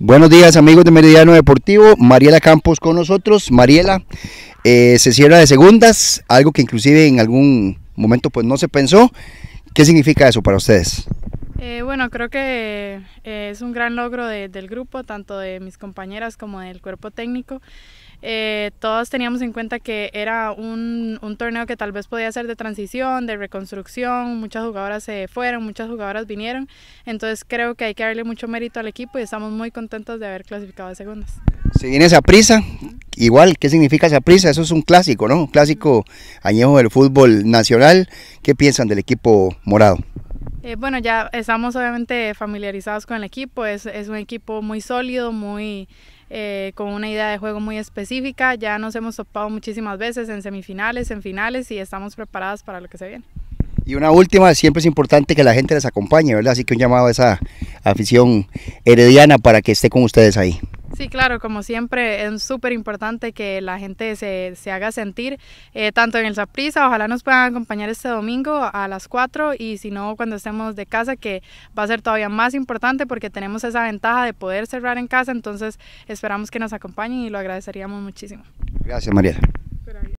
Buenos días amigos de Meridiano Deportivo, Mariela Campos con nosotros. Mariela, eh, se cierra de segundas, algo que inclusive en algún momento pues no se pensó. ¿Qué significa eso para ustedes? Eh, bueno, creo que eh, es un gran logro del grupo, tanto de mis compañeras como del cuerpo técnico. Eh, todos teníamos en cuenta que era un, torneo que tal vez podía ser de transición, de reconstrucción, muchas jugadoras se fueron, muchas jugadoras vinieron, entonces creo que hay que darle mucho mérito al equipo y estamos muy contentos de haber clasificado a segundas. si viene esa prisa, igual, ¿qué significa esa prisa? Eso es un clásico, ¿no? Un clásico añejo del fútbol nacional. ¿Qué piensan del equipo morado? Eh, bueno, ya estamos obviamente familiarizados con el equipo, es, es un equipo muy sólido, muy eh, con una idea de juego muy específica. Ya nos hemos topado muchísimas veces en semifinales, en finales y estamos preparadas para lo que se viene. Y una última, siempre es importante que la gente les acompañe, ¿verdad? Así que un llamado a esa afición herediana para que esté con ustedes ahí. Sí, claro, como siempre es súper importante que la gente se, se haga sentir, eh, tanto en el zaprisa, ojalá nos puedan acompañar este domingo a las 4 y si no, cuando estemos de casa, que va a ser todavía más importante porque tenemos esa ventaja de poder cerrar en casa, entonces esperamos que nos acompañen y lo agradeceríamos muchísimo. Gracias, María.